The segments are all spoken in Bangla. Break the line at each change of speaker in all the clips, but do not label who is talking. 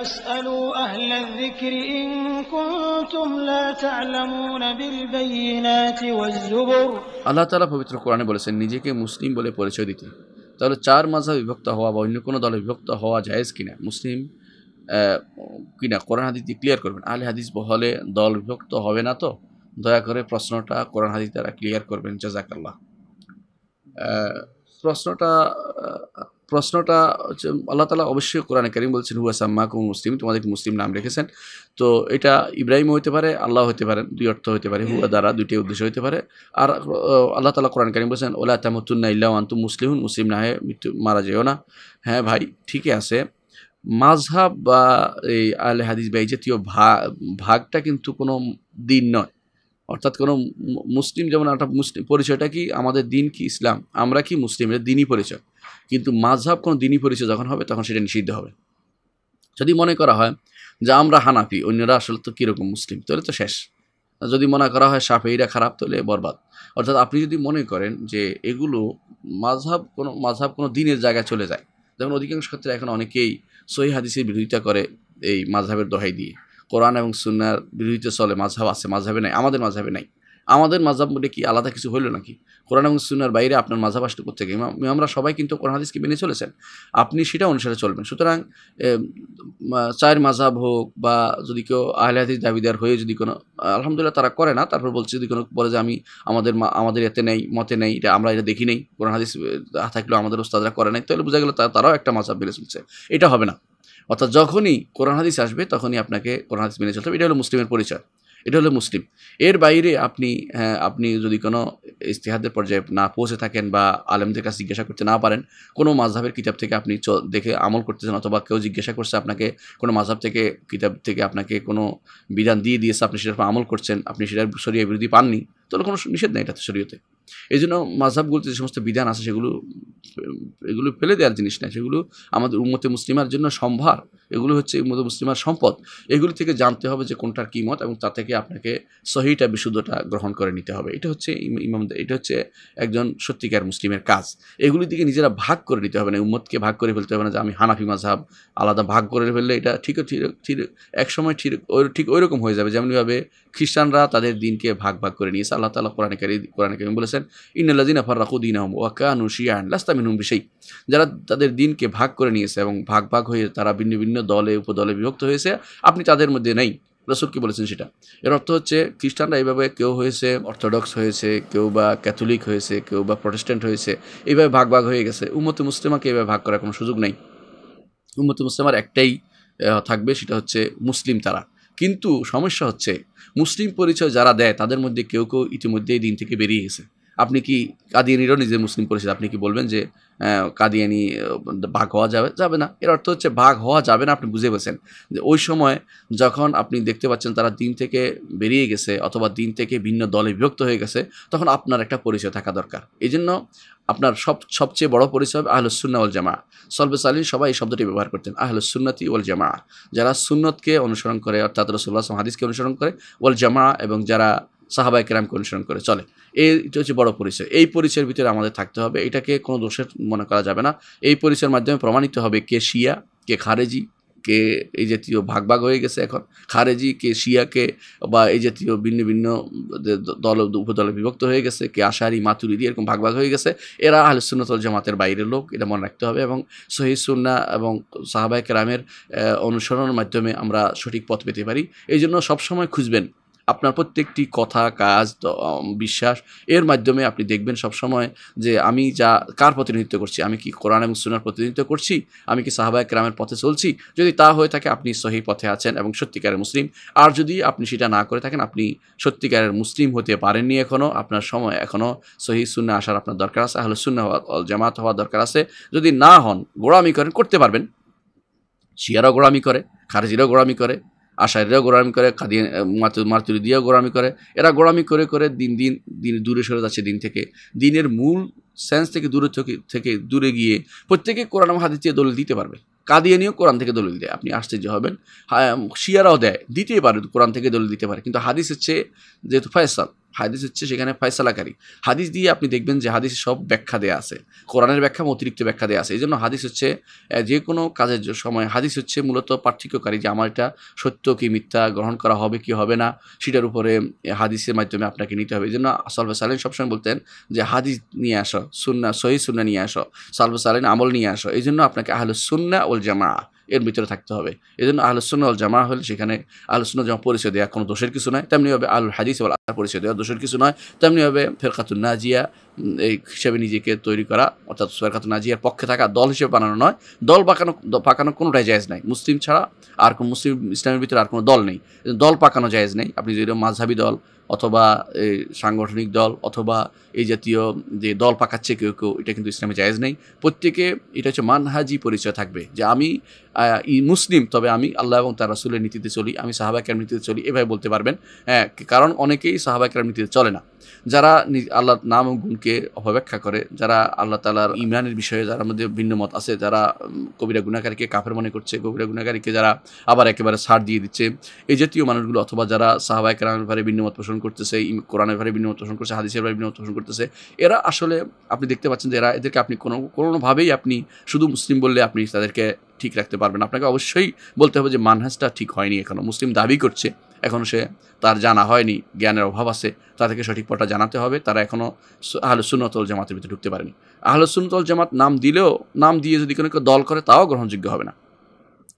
আল্লাহ তালা পবিত্র কোরআনে বলেছেন নিজেকে মুসলিম বলে পরিচয় দিতে তাহলে চার মাঝা বিভক্ত হওয়া বা অন্য কোনো দলে বিভক্ত হওয়া জায়েজ কিনা মুসলিম কিনা কোরআন হাদিস ক্লিয়ার করবেন আলে হাদিস বহলে দল বিভক্ত হবে না তো দয়া করে প্রশ্নটা কোরআন হাদিস দ্বারা ক্লিয়ার করবেন জাজাকাল্লাহ প্রশ্নটা প্রশ্নটা হচ্ছে আল্লাহ তালা অবশ্যই কোরআন করিম বলছেন হুয়া সাম্মা কুম মুসলিম তোমাদেরকে মুসলিম নাম রেখেছেন তো এটা ইব্রাহিম হতে পারে আল্লাহ হতে পারেন দুই অর্থ হতে পারে হুয়া দ্বারা দুইটি উদ্দেশ্য হতে পারে আর আল্লাহ তালা কোরআন করিম বলছেন ওলা তামতুন্না ইল্লাহ আন্তুম মুসলিম মুসলিম না হয় মৃত্যু মারা যেও না হ্যাঁ ভাই ঠিকই আছে মাঝহাব বা এই আল হাদিস বা এই জাতীয় ভাগটা কিন্তু কোনো দিন নয় অর্থাৎ কোনো মুসলিম যেমন একটা মুসলিম পরিচয়টা কি আমাদের দিন কি ইসলাম আমরা কি মুসলিম এটা দিনই পরিচয় কিন্তু মাঝহাব কোনো দিনই পরিচয় যখন হবে তখন সেটা নিষিদ্ধ হবে যদি মনে করা হয় যে আমরা হানাফি অন্যরা আসলে তো কীরকম মুসলিম তাহলে তো শেষ যদি মনে করা হয় সাফেইরা খারাপ তাহলে বরবাদ অর্থাৎ আপনি যদি মনে করেন যে এগুলো মাঝহাব কোনো মাঝাব কোনো দিনের জায়গায় চলে যায় যেমন অধিকাংশ ক্ষেত্রে এখন অনেকেই সহি হাদিসের বিরোধিতা করে এই মাঝাবের দোহাই দিয়ে কোরআন এবং সুনার বিরোধিতা চলে মাঝহাব আছে মাঝহাবে নাই আমাদের মাঝহাবে নাই আমাদের মাজাব বলে কি আলাদা কিছু হইলো নাকি কোরআন এবং সুনার বাইরে আপনার মাজাব আসতে করতে গিয়ে আমরা সবাই কিন্তু কোরআন হাদিসকে মেনে চলেছেন আপনি সেটা অনুসারে চলবেন সুতরাং চায়ের মাজাব হোক বা যদি কেউ আহলে হাদিস দাবিদার হয়ে যদি কোনো আলহামদুলিল্লাহ তারা করে না তারপর বলছে যদি কোনো বলে যে আমি আমাদের আমাদের এতে নেই মতে নেই এটা আমরা এটা দেখি নেই কোরআন হাদিস থাকলেও আমাদের ওস্তাদরা করে নাই তাহলে বোঝা গেল তারাও একটা মাজাব মেনে চলছে এটা হবে না অর্থাৎ যখনই কোরআন হাদিস আসবে তখনই আপনাকে কোরআন হাদিস মেনে চলতে হবে এটা হলো মুসলিমের পরিচয় এটা হলো মুসলিম এর বাইরে আপনি হ্যাঁ, আপনি যদি কোনো ইস্তেহাদের পর্যায়ে না পৌঁছে থাকেন বা আলেমদের কাছে জিজ্ঞাসা করতে না পারেন কোনো মাঝহাবের কিতাব থেকে আপনি দেখে আমল করতেছেন অথবা কেউ জিজ্ঞাসা করছে আপনাকে কোনো মাঝহাব থেকে কিতাব থেকে আপনাকে কোনো বিধান দিয়ে দিয়েছে আপনি সেটার আমল করছেন আপনি সেটার শরীয় বিরোধী পাননি তাহলে কোনো নিষেধ নেই এটাতে শরীয়তে এই জন্য মাঝহাবগুলোতে যে সমস্ত বিধান আছে সেগুলো এগুলো ফেলে দেওয়ার জিনিস না সেগুলো আমাদের উন্মতে মুসলিমার জন্য সম্ভার এগুলো হচ্ছে উম্মতে মুসলিমার সম্পদ এগুলো থেকে জানতে হবে যে কোনটার কী মত এবং তা থেকে আপনাকে সহিটা বিশুদ্ধটা গ্রহণ করে নিতে হবে এটা হচ্ছে ইমাম এটা হচ্ছে একজন সত্যিকার মুসলিমের কাজ এগুলি দিকে নিজেরা ভাগ করে নিতে হবে না উম্মতকে ভাগ করে ফেলতে হবে না যে আমি হানাফি মাঝহাব আলাদা ভাগ করে ফেললে এটা ঠিক ঠিক এক সময় ঠিক ঠিক ওইরকম হয়ে যাবে যেমনভাবে খ্রিস্টানরা তাদের দিনকে ভাগ ভাগ করে নিয়েছে আল্লাহ তালা কোরআনকারী কোরআনকারী বলেছে বলেছেন ইন্নাল্লাদিন ফারাকুদ্দিন আহম ওয়াকানু শিয়ান লাস্তা মিনহুম বিষয় যারা তাদের দিনকে ভাগ করে নিয়েছে এবং ভাগ ভাগ হয়ে তারা ভিন্ন ভিন্ন দলে উপদলে বিভক্ত হয়েছে আপনি তাদের মধ্যে নেই রসুল কি বলেছেন সেটা এর অর্থ হচ্ছে খ্রিস্টানরা এইভাবে কেউ হয়েছে অর্থোডক্স হয়েছে কেউ বা ক্যাথলিক হয়েছে কেউ বা প্রটেস্ট্যান্ট হয়েছে এইভাবে ভাগ ভাগ হয়ে গেছে উম্মতে মুসলিমাকে এইভাবে ভাগ করার কোনো সুযোগ নেই উম্মতে মুসলিমার একটাই থাকবে সেটা হচ্ছে মুসলিম তারা কিন্তু সমস্যা হচ্ছে মুসলিম পরিচয় যারা দেয় তাদের মধ্যে কেউ কেউ ইতিমধ্যেই দিন থেকে বেরিয়ে গেছে আপনি কি কাদিয়ানিরাও নিজের মুসলিম পরিষদ আপনি কি বলবেন যে কাদিয়ানি ভাগ হওয়া যাবে যাবে না এর অর্থ হচ্ছে ভাগ হওয়া যাবে না আপনি বুঝে পেয়েছেন যে ওই সময় যখন আপনি দেখতে পাচ্ছেন তারা দিন থেকে বেরিয়ে গেছে অথবা দিন থেকে ভিন্ন দলে বিভক্ত হয়ে গেছে তখন আপনার একটা পরিচয় থাকা দরকার এই জন্য আপনার সব সবচেয়ে বড় পরিচয় হবে আহলুসুন্না ওল জামা সলবে সালিন সবাই এই শব্দটি ব্যবহার করতেন আহলুসুন্নাতি ওল জামা যারা সুন্নতকে অনুসরণ করে অর্থাৎ রসুল্লাহ হাদিসকে অনুসরণ করে ওল জামা এবং যারা সাহাবায় একরামকে অনুসরণ করে চলে এইটা হচ্ছে বড় পরিচয় এই পরিচয়ের ভিতরে আমাদের থাকতে হবে এটাকে কোনো দোষের মনে করা যাবে না এই পরিচয়ের মাধ্যমে প্রমাণিত হবে কে শিয়া কে খারেজি কে এই জাতীয় ভাগ ভাগ হয়ে গেছে এখন খারেজি কে শিয়াকে বা এই জাতীয় ভিন্ন ভিন্ন দল উপদলে বিভক্ত হয়ে গেছে কে আশারি দিয়ে এরকম ভাগ ভাগ হয়ে গেছে এরা আহলসুন্নতল জামাতের বাইরের লোক এটা মনে রাখতে হবে এবং সুন্না এবং সাহাবায়ক রামের অনুসরণের মাধ্যমে আমরা সঠিক পথ পেতে পারি এই জন্য সবসময় খুঁজবেন আপনার প্রত্যেকটি কথা কাজ বিশ্বাস এর মাধ্যমে আপনি দেখবেন সবসময় যে আমি যা কার প্রতিনিধিত্ব করছি আমি কি কোরআন এবং সুনার প্রতিনিধিত্ব করছি আমি কি সাহাবায় গ্রামের পথে চলছি যদি তা হয়ে থাকে আপনি সহি পথে আছেন এবং সত্যিকারের মুসলিম আর যদি আপনি সেটা না করে থাকেন আপনি সত্যিকারের মুসলিম হতে পারেননি এখনও আপনার সময় এখনও সহি সুন্না আসার আপনার দরকার আছে আহলে হওয়া জামাত হওয়া দরকার আছে যদি না হন গোড়ামি করেন করতে পারবেন শিয়ারাও গোড়ামি করে খারেজিরও গোড়ামি করে আশারিরা গোড়ামি করে কাদিয়ান মাতুরি দিয়েও গোড়ামি করে এরা গোড়ামি করে করে দিন দিন দিন দূরে সরে যাচ্ছে দিন থেকে দিনের মূল সেন্স থেকে দূরে থেকে দূরে গিয়ে প্রত্যেকে কোরআন হাতে দিয়ে দলিল দিতে পারবে নিয়েও কোরআন থেকে দলিল দেয় আপনি আশ্চর্য হবেন হ্যাঁ, শিয়ারাও দেয় দিতেই পারে কোরআন থেকে দলিল দিতে পারে কিন্তু হাদিস হচ্ছে যেহেতু ফয়সাল হাদিস হচ্ছে সেখানে ফয়সালাকারী হাদিস দিয়ে আপনি দেখবেন যে হাদিসে সব ব্যাখ্যা দেওয়া আছে কোরআনের ব্যাখ্যা অতিরিক্ত ব্যাখ্যা দেওয়া আছে এই জন্য হাদিস হচ্ছে যে কোনো কাজের সময় হাদিস হচ্ছে মূলত পার্থক্যকারী যে আমার এটা সত্য কি মিথ্যা গ্রহণ করা হবে কি হবে না সেটার উপরে হাদিসের মাধ্যমে আপনাকে নিতে হবে এই জন্য সালফে সালেন সবসময় বলতেন যে হাদিস নিয়ে আসো সুন্না সহি সুন্না নিয়ে আসো সালফে সালেন আমল নিয়ে আসো এই জন্য আপনাকে আহলে সুন্না ওল জামা এর ভিতরে থাকতে হবে এই জন্য আলোচনা জামা হলে সেখানে আলোচনা জামা পরিচয় দেওয়া কোনো দোষের কিছু নয় তেমনিভাবে আল হাদিস আল্লাহ পরিচয় দেওয়া দোষের কিছু নয় তেমনিভাবে ফেরকাতুল নাজিয়া এই হিসেবে নিজেকে তৈরি করা অর্থাৎ সোহেল খাতুন নাজিয়ার পক্ষে থাকা দল হিসেবে বানানো নয় দল পাকানো পাকানো কোনোটাই জায়জ নাই মুসলিম ছাড়া আর কোনো মুসলিম ইসলামের ভিতরে আর কোনো দল নেই দল পাকানো জায়জ নেই আপনি যদি মাঝহাবি দল অথবা সাংগঠনিক দল অথবা এই জাতীয় যে দল পাকাচ্ছে কেউ কেউ এটা কিন্তু ইসলামে জায়েজ নেই প্রত্যেকে এটা হচ্ছে মানহাজি পরিচয় থাকবে যে আমি মুসলিম তবে আমি আল্লাহ এবং তার রাসুলের নীতিতে চলি আমি সাহাবাকের নীতিতে চলি এভাবে বলতে পারবেন হ্যাঁ কারণ অনেকেই সাহাবাকের নীতিতে চলে না যারা আল্লাহর নাম গুণ মুমিনকে অপব্যাখ্যা করে যারা আল্লাহ তালার ইমরানের বিষয়ে যারা মধ্যে ভিন্ন মত আছে যারা কবিরা গুণাকারীকে কাফের মনে করছে কবিরা গুণাকারীকে যারা আবার একেবারে ছাড় দিয়ে দিচ্ছে এই জাতীয় মানুষগুলো অথবা যারা সাহাবায় কালামের ভারে ভিন্ন মত পোষণ করতেছে কোরআনের ভারে ভিন্ন মত পোষণ করছে হাদিসের ভারে ভিন্ন মত পোষণ করতেছে এরা আসলে আপনি দেখতে পাচ্ছেন যে এরা এদেরকে আপনি কোনো কোনোভাবেই আপনি শুধু মুসলিম বললে আপনি তাদেরকে ঠিক রাখতে পারবেন আপনাকে অবশ্যই বলতে হবে যে মানহাজটা ঠিক হয়নি এখনও মুসলিম দাবি করছে এখনও সে তার জানা হয়নি জ্ঞানের অভাব আছে তাদেরকে সঠিক পথটা জানাতে হবে তারা এখনও আহলে সুনতল জামাতের ভিতরে ঢুকতে পারেনি আহলে সুনতল জামাত নাম দিলেও নাম দিয়ে যদি কোনো কেউ দল করে তাও গ্রহণযোগ্য হবে না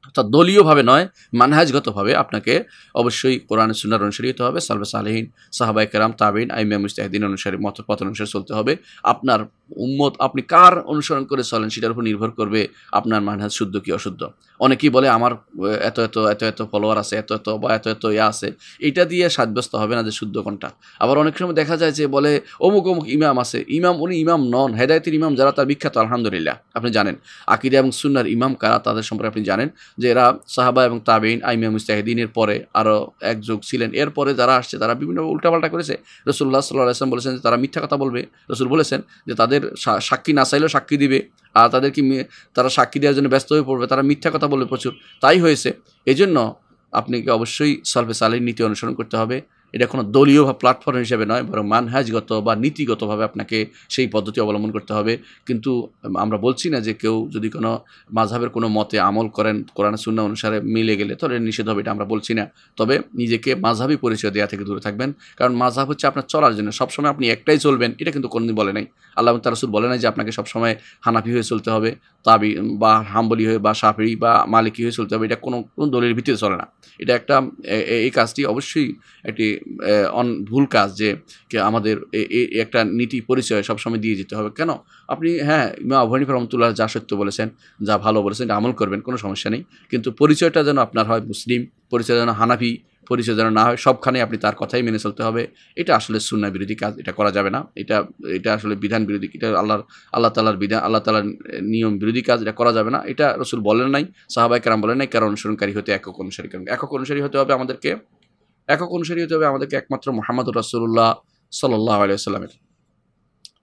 অর্থাৎ দলীয়ভাবে নয় মানহাজগতভাবে আপনাকে অবশ্যই কোরআন সুনার অনুসারী হতে হবে সালবে সালেহীন সাহাবাই তাবিন আইমিয়া মুস্তাহিদিন অনুসারী মত পথ অনুসারে চলতে হবে আপনার উম্মত আপনি কার অনুসরণ করে চলেন সেটার উপর নির্ভর করবে আপনার মানহাজ শুদ্ধ কি অশুদ্ধ অনেকেই বলে আমার এত এত এত এত ফলোয়ার আছে এত এত বা এত এত ইয়া আছে এটা দিয়ে সাব্যস্ত হবে না যে শুদ্ধ কোনটা আবার অনেক সময় দেখা যায় যে বলে অমুক অমুক ইমাম আছে ইমাম উনি ইমাম নন হেদায়তের ইমাম যারা তার বিখ্যাত আলহামদুলিল্লাহ আপনি জানেন আকিদা এবং সুন্নার ইমাম কারা তাদের সম্পর্কে আপনি জানেন যে এরা সাহাবা এবং তাবেইন আইমিয়া মুস্তাহিদিনের পরে আরও এক যুগ ছিলেন এরপরে যারা আসছে তারা বিভিন্ন উল্টাপাল্টা করেছে রসুল্লাহ সাল্লাহ আসলাম বলেছেন যে তারা মিথ্যা কথা বলবে রসুল বলেছেন যে তাদের তাদের সাক্ষী না চাইলেও সাক্ষী দিবে আর তাদেরকে তারা সাক্ষী দেওয়ার জন্য ব্যস্ত হয়ে পড়বে তারা মিথ্যা কথা বলবে প্রচুর তাই হয়েছে এজন্য আপনাকে অবশ্যই সলফে সালের নীতি অনুসরণ করতে হবে এটা কোনো দলীয় বা প্ল্যাটফর্ম হিসেবে নয় বরং মানহাজগত বা নীতিগতভাবে আপনাকে সেই পদ্ধতি অবলম্বন করতে হবে কিন্তু আমরা বলছি না যে কেউ যদি কোনো মাঝহের কোনো মতে আমল করেন কোরআন শূন্য অনুসারে মিলে গেলে তাহলে নিষেধ হবে এটা আমরা বলছি না তবে নিজেকে মাঝহাবি পরিচয় দেওয়া থেকে দূরে থাকবেন কারণ মাঝহাব হচ্ছে আপনার চলার জন্য সবসময় আপনি একটাই চলবেন এটা কিন্তু কোনোদিন বলে নাই আল্লাহ তারাসুল বলে নাই যে আপনাকে সবসময় হানাফি হয়ে চলতে হবে তাবি বা হাম্বলি হয়ে বা সাফি বা মালিকি হয়ে চলতে হবে এটা কোনো কোনো দলের ভিত্তিতে চলে না এটা একটা এই কাজটি অবশ্যই একটি অন ভুল কাজ যে আমাদের একটা নীতি পরিচয় সবসময় দিয়ে যেতে হবে কেন আপনি হ্যাঁ ইমা আবহানী রহমতুল্লাহ যা সত্য বলেছেন যা ভালো বলেছেন আমল করবেন কোনো সমস্যা নেই কিন্তু পরিচয়টা যেন আপনার হয় মুসলিম পরিচয় যেন হানাফি পরিচয় যেন না হয় সবখানে আপনি তার কথাই মেনে চলতে হবে এটা আসলে সুন্না বিরোধী কাজ এটা করা যাবে না এটা এটা আসলে বিধান বিরোধী এটা আল্লাহর আল্লাহ তালার বিধান আল্লাহ তালার নিয়ম বিরোধী কাজ এটা করা যাবে না এটা রসুল বলেন নাই সাহাবাই কারাম বলেন নাই কারণ অনুসরণকারী হতে একক অনুসারী কারণ একক অনুসারী হতে হবে আমাদেরকে একক অনুসারী হতে হবে আমাদেরকে একমাত্র মোহাম্মদ রাসুল্লাহ সাল্লাহ আলাইসাল্লামের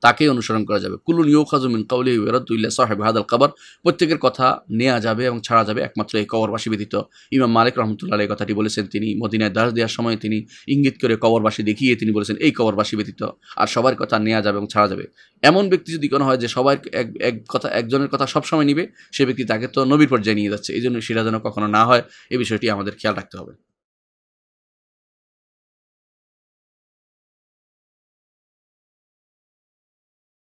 তাকেই অনুসরণ করা যাবে কুলুন খাজুমিন কাউলি ইউরাদুল্লাহ সাহেব হাদাল কাবার প্রত্যেকের কথা নেওয়া যাবে এবং ছাড়া যাবে একমাত্র এই কবরবাসী ব্যতীত ইমাম মালিক রহমতুল্লাহ এই কথাটি বলেছেন তিনি মদিনায় দাস দেওয়ার সময় তিনি ইঙ্গিত করে কবরবাসী দেখিয়ে তিনি বলেছেন এই কবরবাসী ব্যতীত আর সবার কথা নেওয়া যাবে এবং ছাড়া যাবে এমন ব্যক্তি যদি কোনো হয় যে সবাই এক এক কথা একজনের কথা সবসময় নিবে সে ব্যক্তি তাকে তো নবীর পর্যায়ে নিয়ে যাচ্ছে এই জন্য সেটা যেন কখনো না হয় এই বিষয়টি আমাদের খেয়াল রাখতে হবে